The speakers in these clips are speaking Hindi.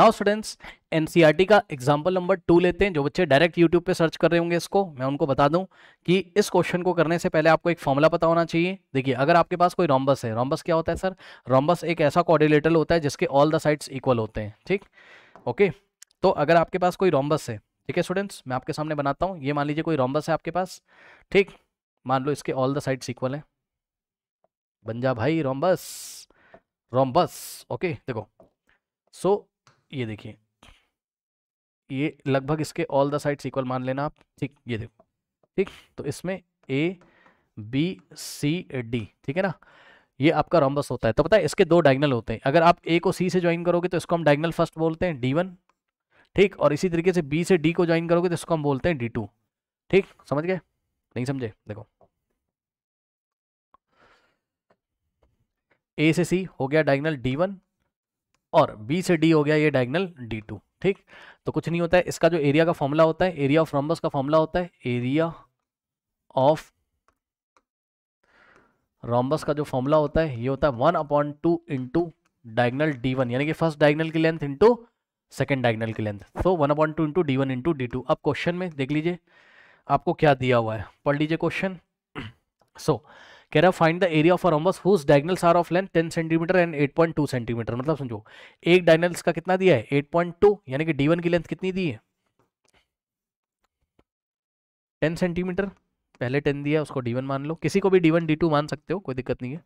नाउ स्टूडेंट्स एनसीईआरटी का एग्जाम्पल नंबर टू लेते हैं जो बच्चे डायरेक्ट यूट्यूब पे सर्च कर रहे होंगे इसको मैं उनको बता दूं कि इस क्वेश्चन को करने से पहले आपको एक फॉर्मूला पता होना चाहिए देखिए अगर आपके पास कोई रॉम्बस है रॉम्बस क्या होता है सर रॉम्बस एक ऐसा कॉर्डिलेटर होता है जिसके ऑल द साइड्स इक्वल होते हैं ठीक ओके तो अगर आपके पास कोई रोम्बस है ठीक है स्टूडेंट्स मैं आपके सामने बनाता हूँ ये मान लीजिए कोई रॉम्बस है आपके पास ठीक मान लो इसके ऑल द साइड्स इक्वल है बन जा भाई रॉम्बस रॉम्बस ओके देखो सो so, ये देखिए ये लगभग इसके ऑल द साइड इक्वल मान लेना आप ठीक ये देखो ठीक तो इसमें ए बी सी डी ठीक है ना ये आपका रोम्बस होता है तो पता है इसके दो डायगनल होते हैं अगर आप ए को सी से ज्वाइन करोगे तो इसको हम डायगनल फर्स्ट बोलते हैं डी वन ठीक और इसी तरीके से बी से डी को ज्वाइन करोगे तो इसको हम बोलते हैं डी टू ठीक समझ गए नहीं समझे देखो ए से सी हो गया डायगनल डी वन और बी से डी हो गया ये डायगनल डी टू ठीक तो कुछ नहीं होता है इसका जो एरिया का फॉर्मूला होता है एरिया ऑफ रॉम्बस का फॉर्मूला होता है एरिया ऑफ रॉम्बस का जो फॉर्मूला होता है ये होता है one upon two into diagonal D one यानी कि फर्स्ट डायगनल की लेंथ इंटू सेकेंड डायगनल की length so one upon two into D one into D two अब क्वेश्चन में देख लीजिए आपको क्या दिया हुआ है पढ़ लीजिए क्वेश्चन सो so, कह रहा find the area of rhombus whose diagonals are of length 10 centimetre and 8.2 centimetre मतलब समझो एक डायगनल्स का कितना दिया है 8.2 यानी कि वन की लेंथ कितनी दी है 10 सेंटीमीटर पहले 10 दिया उसको वन मान लो किसी को भी डी टू मान सकते हो कोई दिक्कत नहीं है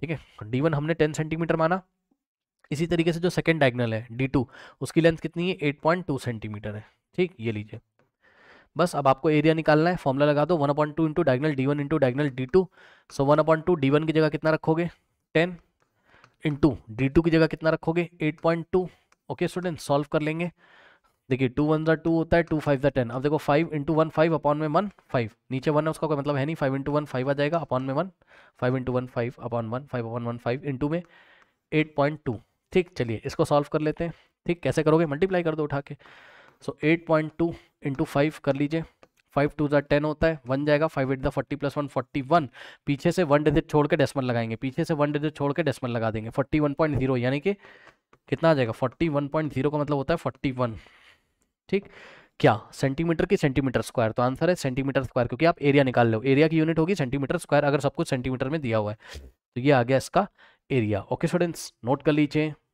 ठीक है वन हमने 10 सेंटीमीटर माना इसी तरीके से जो सेकेंड डायगनल है डी टू उसकी लेंथ कितनी है एट पॉइंट टू सेंटीमीटर है ठीक ये लीजिए बस अब आपको एरिया निकालना है फॉर्मला लगा दो one upon two into diagonal D one into diagonal D two so one upon two D one की जगह कितना रखोगे टेन इंटू डी टू की जगह कितना रखोगे eight point two okay student solve कर लेंगे देखिए टू वन ज़ा टू होता है टू फाइव जै टेन अब देखो five into one five upon में वन फाइव नीचे वन है उसका कोई मतलब है नहीं फाइव इंटू वन फाइव आ जाएगा अपॉन में one five into one five upon one five upon one five into में एट पॉइंट टू ठीक चलिए इसको सॉल्व कर लेते हैं ठीक कैसे करोगे मल्टीप्लाई कर दो उठा के so eight point two into five कर लीजिए फाइव टू जो टेन होता है वन जाएगा five eight the forty plus one forty one पीछे से वन डिजिट छोड़ के डेसिमल लगाएंगे पीछे से वन डिजिट छोड़ के डेसिमल लगा देंगे फोर्टी वन पॉइंट जीरो यानी कि कितना आ जाएगा फोर्टी वन पॉइंट जीरो का मतलब होता है फोर्टी वन ठीक क्या सेंटीमीटर की सेंटीमीटर स्क्वायर तो आंसर है सेंटीमीटर स्क्वायर क्योंकि आप एरिया निकाल लो एरिया की यूनिट होगी सेंटीमीटर स्क्वायर अगर सब कुछ सेंटीमीटर में दिया हुआ है तो ये आ गया इसका एरिया ओके स्टूडेंट्स नोट कर लीजिए